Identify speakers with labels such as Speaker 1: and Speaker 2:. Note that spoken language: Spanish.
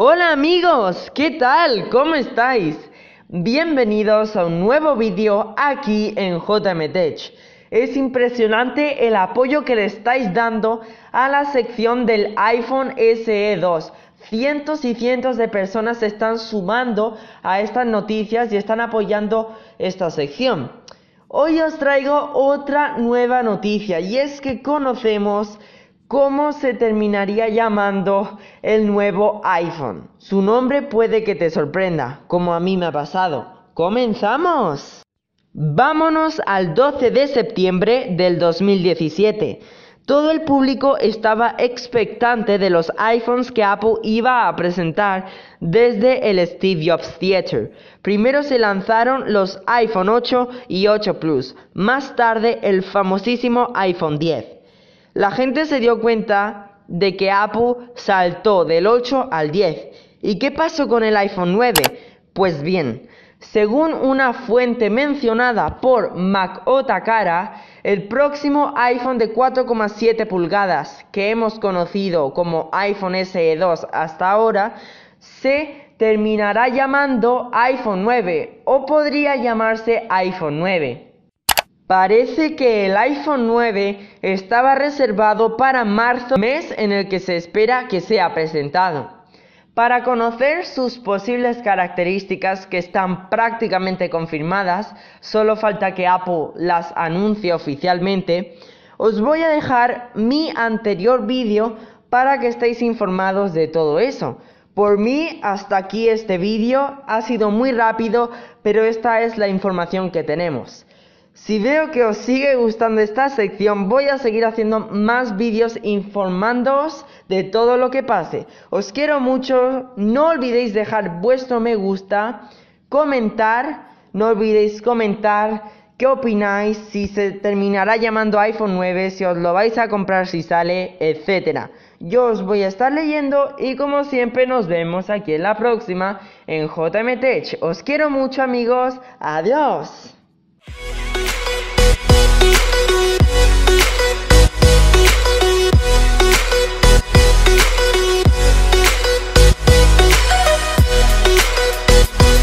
Speaker 1: Hola amigos, ¿qué tal? ¿Cómo estáis? Bienvenidos a un nuevo vídeo aquí en JMTech. Es impresionante el apoyo que le estáis dando a la sección del iPhone SE 2. Cientos y cientos de personas se están sumando a estas noticias y están apoyando esta sección. Hoy os traigo otra nueva noticia y es que conocemos ¿Cómo se terminaría llamando el nuevo iPhone? Su nombre puede que te sorprenda, como a mí me ha pasado. ¡Comenzamos! Vámonos al 12 de septiembre del 2017. Todo el público estaba expectante de los iPhones que Apple iba a presentar desde el Steve Jobs Theater. Primero se lanzaron los iPhone 8 y 8 Plus, más tarde el famosísimo iPhone 10. La gente se dio cuenta de que Apple saltó del 8 al 10. ¿Y qué pasó con el iPhone 9? Pues bien, según una fuente mencionada por Mac Otakara, el próximo iPhone de 4,7 pulgadas que hemos conocido como iPhone SE 2 hasta ahora se terminará llamando iPhone 9 o podría llamarse iPhone 9. Parece que el iPhone 9 estaba reservado para marzo, mes en el que se espera que sea presentado. Para conocer sus posibles características que están prácticamente confirmadas, solo falta que Apple las anuncie oficialmente, os voy a dejar mi anterior vídeo para que estéis informados de todo eso. Por mí, hasta aquí este vídeo, ha sido muy rápido, pero esta es la información que tenemos. Si veo que os sigue gustando esta sección, voy a seguir haciendo más vídeos informándoos de todo lo que pase. Os quiero mucho, no olvidéis dejar vuestro me gusta, comentar, no olvidéis comentar qué opináis, si se terminará llamando iPhone 9, si os lo vais a comprar si sale, etc. Yo os voy a estar leyendo y como siempre nos vemos aquí en la próxima en JMTech. Os quiero mucho amigos, adiós.